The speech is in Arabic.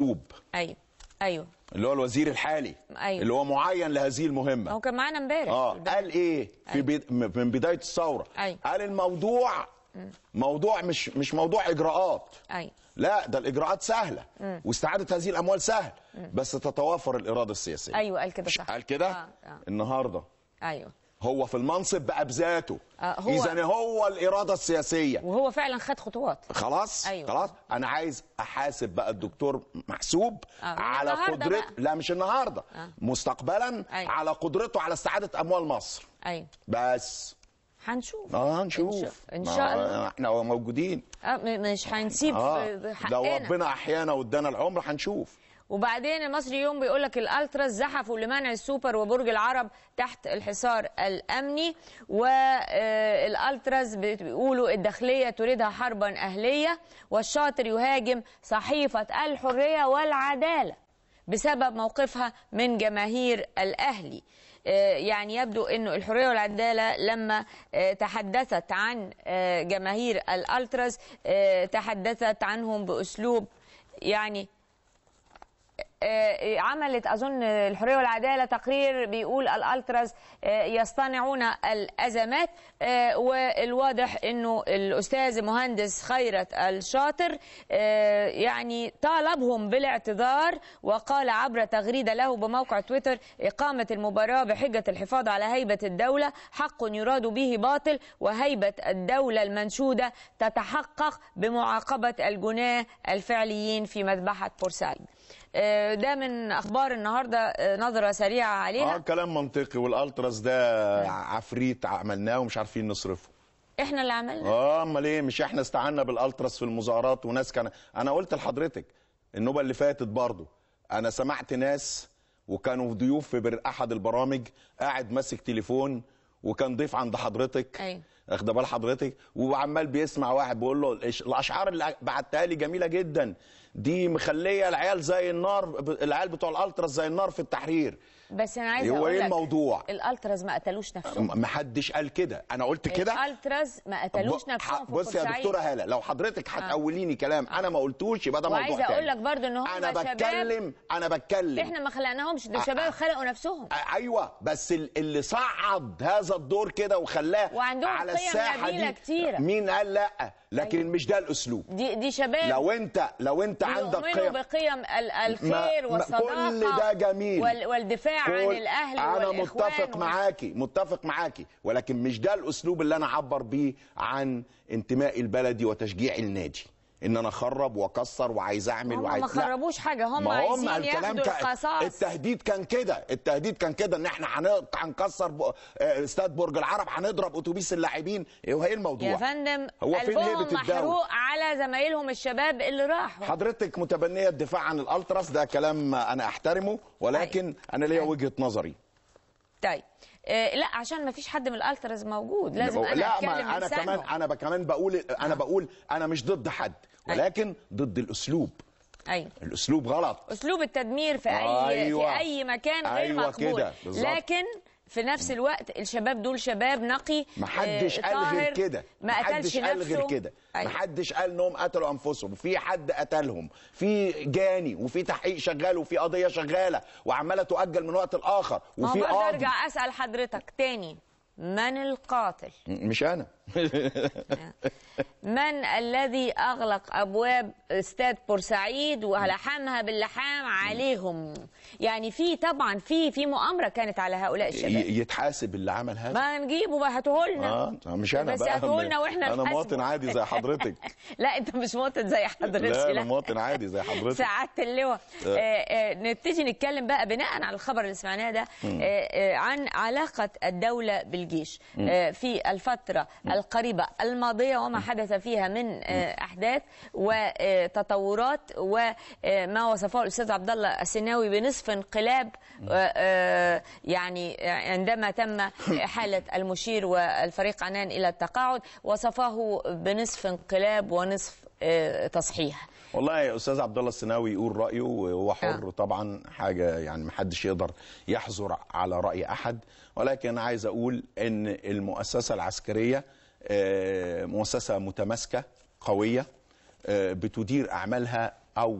ايوب ايوه ايوه اللي هو الوزير الحالي أيوه. اللي هو معين لهذه المهمه هو كان معانا امبارح اه قال ايه في أيوه. بي... من بدايه الثوره أيوه. قال الموضوع موضوع مش مش موضوع اجراءات أيوه. لا ده الاجراءات سهله م. واستعاده هذه الاموال سهل م. بس تتوافر الاراده السياسيه ايوه قال كده صح قال كده آه. آه. النهارده ايوه هو في المنصب بقى بذاته آه اذا هو الاراده السياسيه وهو فعلا خد خطوات خلاص أيوة. خلاص انا عايز احاسب بقى الدكتور محسوب آه. على قدرته لا مش النهارده آه. مستقبلا أيوة. على قدرته على استعاده اموال مصر ايوه بس هنشوف اه هنشوف ان شاء الله آه، احنا موجودين آه مش هنسيب آه. حقنا لو ربنا احيانا وادانا العمر هنشوف وبعدين المصري يوم بيقول لك الالتراز زحفوا لمنع السوبر وبرج العرب تحت الحصار الامني والالتراز بيقولوا الداخليه تريدها حربا اهليه والشاطر يهاجم صحيفه الحريه والعداله بسبب موقفها من جماهير الاهلي آه، يعني يبدو انه الحريه والعداله لما آه، تحدثت عن آه، جماهير الألتراز تحدثت عنهم باسلوب يعني آه، عملت اظن الحريه والعداله تقرير بيقول الالتراز آه، يصطنعون الازمات آه، والواضح انه الاستاذ مهندس خيرت الشاطر يعني طالبهم بالاعتذار وقال عبر تغريده له بموقع تويتر اقامه المباراه بحجه الحفاظ على هيبه الدوله حق يراد به باطل وهيبه الدوله المنشوده تتحقق بمعاقبه الجناه الفعليين في مذبحه بورسعيد آه، ده من اخبار النهارده آه، نظره سريعه عليها اه كلام منطقي والالتراس ده نعم. عفريت عملناه ومش عارفين نصرفه احنا اللي عملناه اه امال ايه مش احنا استعنا بالالتراس في المظاهرات وناس كان انا قلت لحضرتك النوبه اللي فاتت برضه انا سمعت ناس وكانوا ضيوف في احد البرامج قاعد ماسك تليفون وكان ضيف عند حضرتك ايوه واخده بال حضرتك وعمال بيسمع واحد بيقول له الاشعار اللي بعتها لي جميله جدا دي مخليه العيال زي النار العيال بتوع الالترا زي النار في التحرير بس انا عايز هو ايه الموضوع الالتراز ما قتلوش نفسهم ما حدش قال كده انا قلت كده الالتراز ما قتلوش نفسهم بصي يا دكتوره هاله لو حضرتك آه. هتقوليني كلام آه. انا ما قلتوش يبقى ده موضوع عايز اقول لك برده ان هم انا بتكلم انا بتكلم احنا ما خلقناهمش ده آه، شباب خلقوا نفسهم ايوه بس اللي صعد هذا الدور كده وخلاه وعندهم على الساحه دي كتيرة. مين قال لا لكن أيوة. مش ده الاسلوب دي دي شباب لو انت لو انت عندك قيم بقيم الخير والصداقه كل ده جميل والدفاع عن الاهل انا متفق معاكي متفق معاكي ولكن مش ده الاسلوب اللي انا اعبر بيه عن انتمائي لبلدي وتشجيعي النادي ان انا اخرب واكسر وعايز اعمل وعايز ما خربوش حاجه هم, هم عايزين ياخدوا القصاص التهديد كان كده التهديد كان كده ان احنا هنكسر آه، استاد برج العرب هنضرب اتوبيس اللاعبين ايه الموضوع يا فندم هو فين هيبه محروق على زمايلهم الشباب اللي راحوا حضرتك متبنيه الدفاع عن الالتراس ده كلام انا احترمه ولكن طيب. انا ليا طيب. وجهه نظري طيب آه، لا عشان ما فيش حد من الالترز موجود لازم انا لا اتكلم ما انا كمان انا كمان بقول انا أه. بقول انا مش ضد حد ولكن ضد الاسلوب ايوه الاسلوب غلط اسلوب التدمير في اي أيوة. في اي مكان غير أيوة مقبول كده. لكن في نفس الوقت الشباب دول شباب نقي محدش آه، قال غير كده ما قتلش نفسه قال غير كده أيوة. محدش قال انهم قتلوا انفسهم في حد قتلهم في جاني وفي تحقيق شغال وفي قضيه شغاله وعماله تؤجل من وقت لاخر وفي قاضي ارجع اسال حضرتك تاني من القاتل مش انا من الذي أغلق أبواب استاد بورسعيد ولحمها باللحام عليهم يعني في طبعا في في مؤامرة كانت على هؤلاء الشباب يتحاسب اللي عمل هذا ما نجيبه بقى هاته لنا آه مش أنا بس بقى لنا وإحنا أنا مواطن عادي زي حضرتك لا أنت مش مواطن زي حضرتك لا أنا مواطن عادي زي حضرتك سعادة اللواء آه. آه آه نبتدي نتكلم بقى بناء على الخبر اللي سمعناه ده آه،, آه عن علاقة الدولة بالجيش آه، في الفترة القريبة الماضية وما حدث فيها من آه، أحداث وتطورات وما وصفه الأستاذ عبد الله السناوي بنصف انقلاب آه، آه، يعني عندما تم حالة المشير والفريق عنان إلى التقاعد وصفه بنصف انقلاب ونصف تصحيح والله يا استاذ عبد الله السناوي يقول رايه وهو حر طبعا حاجه يعني ما حدش يقدر يحظر على راي احد ولكن عايز اقول ان المؤسسه العسكريه آه، مؤسسه متماسكه قويه آه، بتدير اعمالها